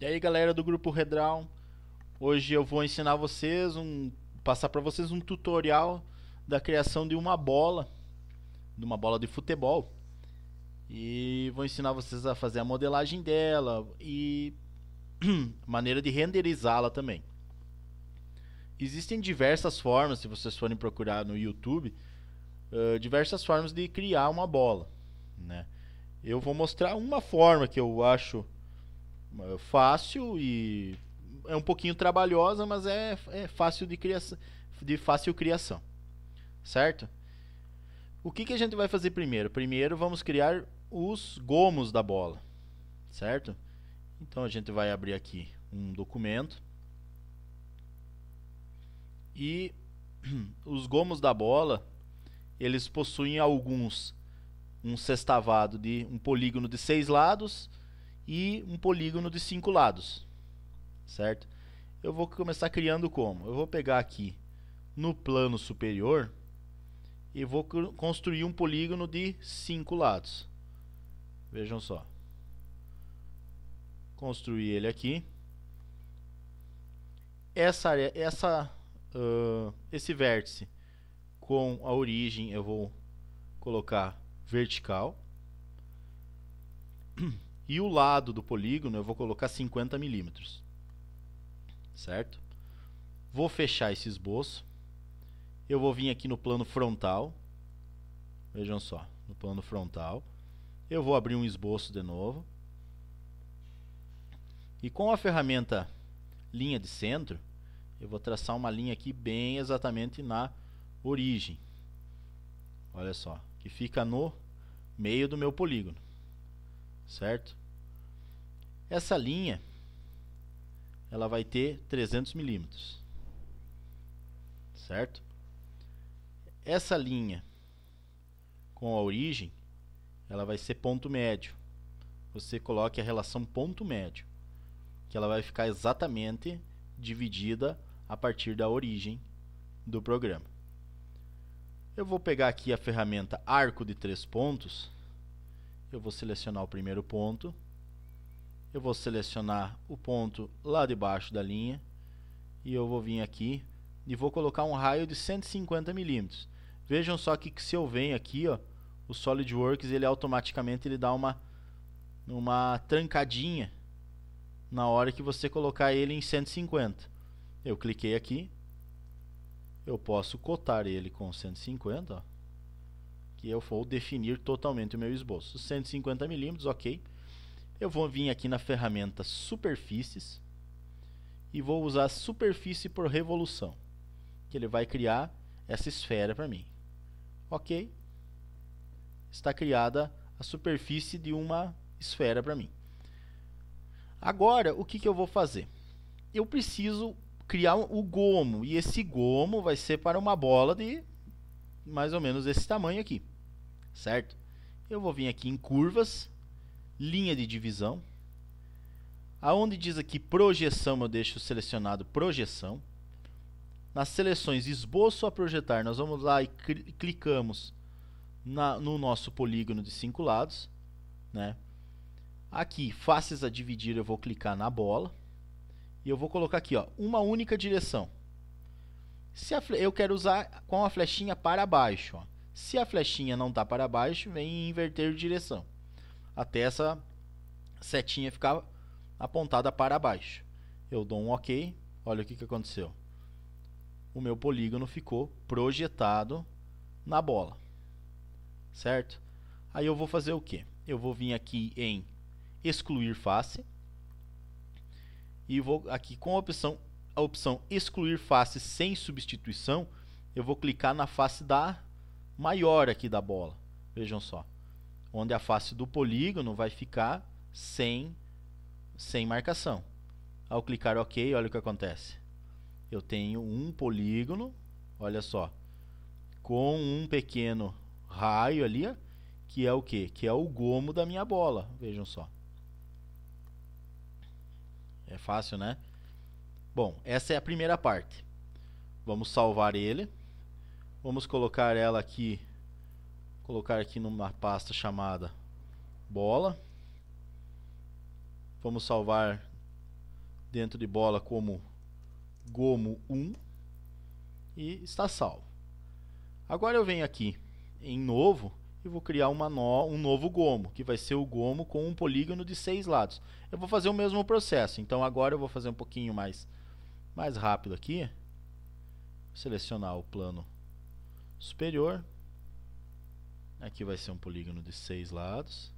E aí, galera do grupo Redrawn, hoje eu vou ensinar vocês um passar para vocês um tutorial da criação de uma bola, de uma bola de futebol. E vou ensinar vocês a fazer a modelagem dela e maneira de renderizá-la também. Existem diversas formas, se vocês forem procurar no YouTube, uh, diversas formas de criar uma bola, né? Eu vou mostrar uma forma que eu acho é fácil e é um pouquinho trabalhosa, mas é, é fácil de criação, de fácil criação, certo? O que, que a gente vai fazer primeiro? Primeiro vamos criar os gomos da bola, certo? Então a gente vai abrir aqui um documento e os gomos da bola eles possuem alguns um sextavado de um polígono de seis lados e um polígono de cinco lados, certo? Eu vou começar criando como? Eu vou pegar aqui no plano superior e vou construir um polígono de cinco lados. Vejam só. Construir ele aqui. Essa, essa, uh, esse vértice com a origem eu vou colocar vertical. E o lado do polígono eu vou colocar 50 milímetros. Certo? Vou fechar esse esboço. Eu vou vir aqui no plano frontal. Vejam só, no plano frontal. Eu vou abrir um esboço de novo. E com a ferramenta linha de centro, eu vou traçar uma linha aqui bem exatamente na origem. Olha só, que fica no meio do meu polígono. Certo? Essa linha ela vai ter 300 milímetros, certo? Essa linha com a origem ela vai ser ponto médio. Você coloque a relação ponto médio, que ela vai ficar exatamente dividida a partir da origem do programa. Eu vou pegar aqui a ferramenta arco de três pontos. Eu vou selecionar o primeiro ponto eu vou selecionar o ponto lá debaixo da linha e eu vou vir aqui e vou colocar um raio de 150 milímetros. Vejam só que, se eu venho aqui, ó, o SolidWorks ele automaticamente ele dá uma, uma trancadinha na hora que você colocar ele em 150. Eu cliquei aqui, eu posso cotar ele com 150, ó, que eu vou definir totalmente o meu esboço. 150 milímetros, ok. Eu vou vir aqui na ferramenta superfícies e vou usar superfície por revolução, que ele vai criar essa esfera para mim. OK? Está criada a superfície de uma esfera para mim. Agora, o que, que eu vou fazer? Eu preciso criar o gomo, e esse gomo vai ser para uma bola de mais ou menos esse tamanho aqui, certo? Eu vou vir aqui em curvas, linha de divisão. Aonde diz aqui projeção, eu deixo selecionado projeção. Nas seleções esboço a projetar, nós vamos lá e clicamos na, no nosso polígono de cinco lados. Né? Aqui, faces a dividir, eu vou clicar na bola. E eu vou colocar aqui, ó, uma única direção. Se eu quero usar com a flechinha para baixo. Ó. Se a flechinha não está para baixo, vem inverter direção até essa setinha ficar apontada para baixo. Eu dou um OK, olha o que, que aconteceu. O meu polígono ficou projetado na bola, certo? Aí eu vou fazer o que? Eu vou vir aqui em excluir face e vou aqui com a opção a opção excluir face sem substituição, eu vou clicar na face da maior aqui da bola. Vejam só onde a face do polígono vai ficar sem, sem marcação. Ao clicar OK, olha o que acontece. Eu tenho um polígono, olha só, com um pequeno raio ali, que é o que? Que é o gomo da minha bola. Vejam só. É fácil, né? Bom, essa é a primeira parte. Vamos salvar ele. Vamos colocar ela aqui colocar aqui numa pasta chamada bola. Vamos salvar dentro de bola como gomo 1 e está salvo. Agora eu venho aqui em novo e vou criar uma no, um novo gomo, que vai ser o gomo com um polígono de seis lados. Eu vou fazer o mesmo processo, então agora eu vou fazer um pouquinho mais, mais rápido aqui. selecionar o plano superior, Aqui vai ser um polígono de seis lados.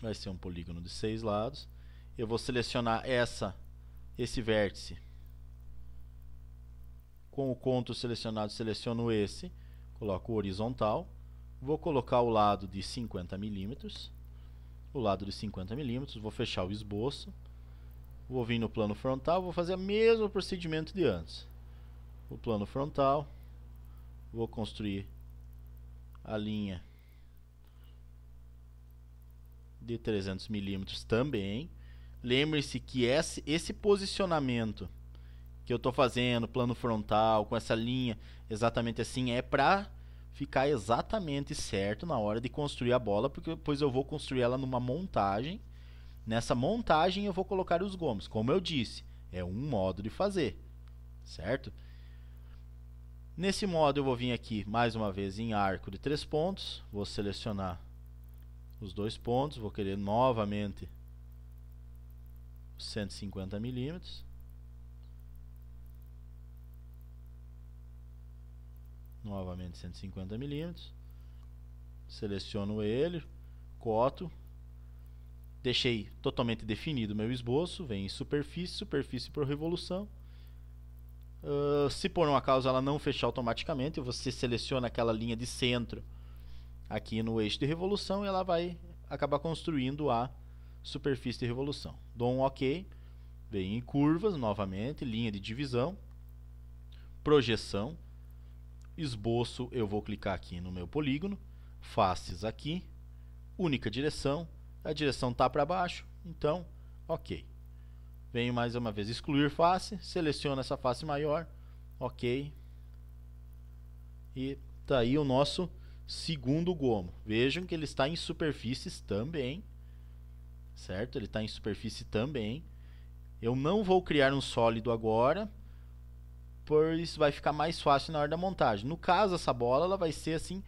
Vai ser um polígono de seis lados. Eu vou selecionar essa, esse vértice. Com o conto selecionado, seleciono esse. Coloco o horizontal. Vou colocar o lado de 50 milímetros. O lado de 50 milímetros. Vou fechar o esboço. Vou vir no plano frontal. Vou fazer o mesmo procedimento de antes. O plano frontal vou construir a linha de 300 milímetros também. Lembre-se que esse, esse posicionamento que eu estou fazendo, plano frontal, com essa linha exatamente assim, é para ficar exatamente certo na hora de construir a bola, porque depois eu vou construir ela numa montagem. Nessa montagem eu vou colocar os gomos, como eu disse, é um modo de fazer, certo? Nesse modo eu vou vir aqui mais uma vez em arco de três pontos, vou selecionar os dois pontos, vou querer novamente 150 milímetros. Novamente 150 milímetros. Seleciono ele, coto. Deixei totalmente definido meu esboço, vem em superfície, superfície por revolução. Uh, se por um acaso ela não fechar automaticamente, você seleciona aquela linha de centro aqui no eixo de revolução e ela vai acabar construindo a superfície de revolução. Dou um OK, vem em curvas novamente, linha de divisão, projeção, esboço, eu vou clicar aqui no meu polígono, faces aqui, única direção, a direção está para baixo, então OK. Venho mais uma vez excluir face, seleciono essa face maior, ok. E tá aí o nosso segundo gomo. Vejam que ele está em superfícies também, certo? Ele está em superfície também. Eu não vou criar um sólido agora, pois vai ficar mais fácil na hora da montagem. No caso, essa bola ela vai ser assim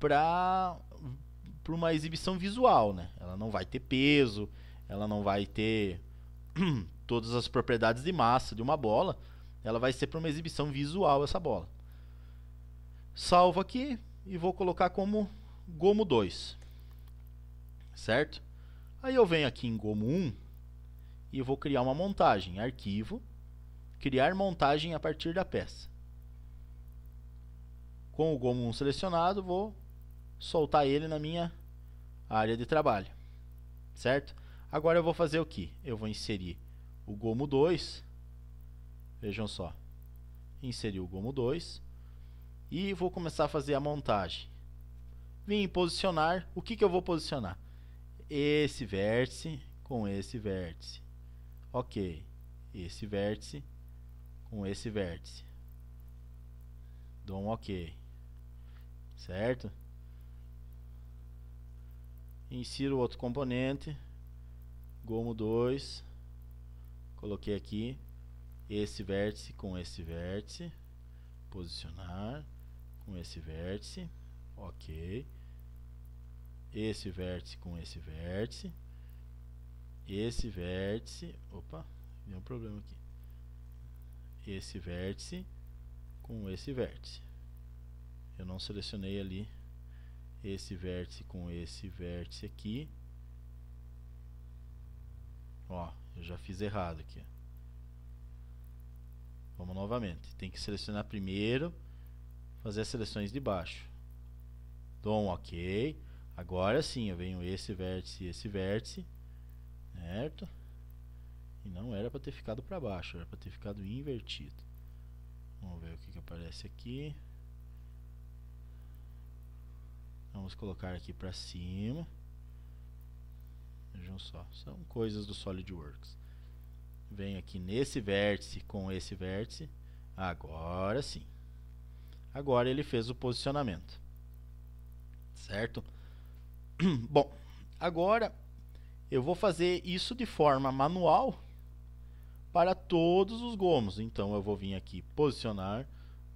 para para uma exibição visual, né? Ela não vai ter peso, ela não vai ter todas as propriedades de massa de uma bola, ela vai ser para uma exibição visual essa bola. Salvo aqui e vou colocar como gomo 2. Certo? Aí eu venho aqui em gomo 1 e vou criar uma montagem, arquivo, criar montagem a partir da peça. Com o gomo 1 selecionado, vou soltar ele na minha área de trabalho. Certo? Agora eu vou fazer o que? Eu vou inserir o gomo 2. Vejam só. Inserir o gomo 2. E vou começar a fazer a montagem. Vim posicionar. O que, que eu vou posicionar? Esse vértice com esse vértice. Ok. Esse vértice com esse vértice. Dou um ok. Certo? Insiro outro componente gomo 2, coloquei aqui esse vértice com esse vértice, posicionar com esse vértice, ok, esse vértice com esse vértice, esse vértice, opa, deu um problema aqui, esse vértice com esse vértice, eu não selecionei ali esse vértice com esse vértice aqui, Ó, eu já fiz errado aqui. Vamos novamente. Tem que selecionar primeiro, fazer as seleções de baixo. Dou um OK. Agora sim, eu venho esse vértice e esse vértice, certo? E não era para ter ficado para baixo, era para ter ficado invertido. Vamos ver o que, que aparece aqui. Vamos colocar aqui para cima vejam só. São coisas do SolidWorks. Vem aqui nesse vértice com esse vértice. Agora sim. Agora ele fez o posicionamento. Certo? Bom, agora eu vou fazer isso de forma manual para todos os gomos. Então eu vou vir aqui posicionar,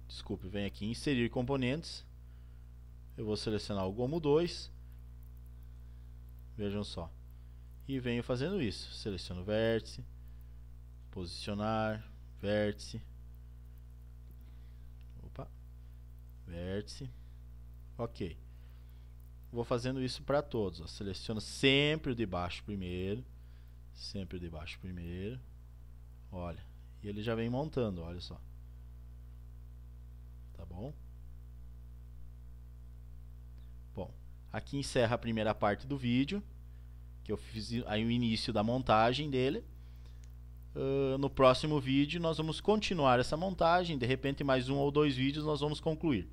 desculpe, vem aqui inserir componentes. Eu vou selecionar o gomo 2. Vejam só e venho fazendo isso. Seleciono vértice, posicionar, vértice. Opa. Vértice. OK. Vou fazendo isso para todos, ó. Seleciono sempre o de baixo primeiro, sempre o de baixo primeiro. Olha, e ele já vem montando, olha só. Tá bom? Bom, aqui encerra a primeira parte do vídeo que eu fiz aí o início da montagem dele. Uh, no próximo vídeo nós vamos continuar essa montagem, de repente mais um ou dois vídeos nós vamos concluir.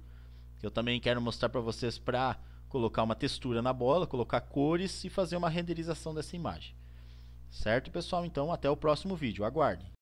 Eu também quero mostrar para vocês para colocar uma textura na bola, colocar cores e fazer uma renderização dessa imagem. Certo, pessoal? Então, até o próximo vídeo. Aguardem.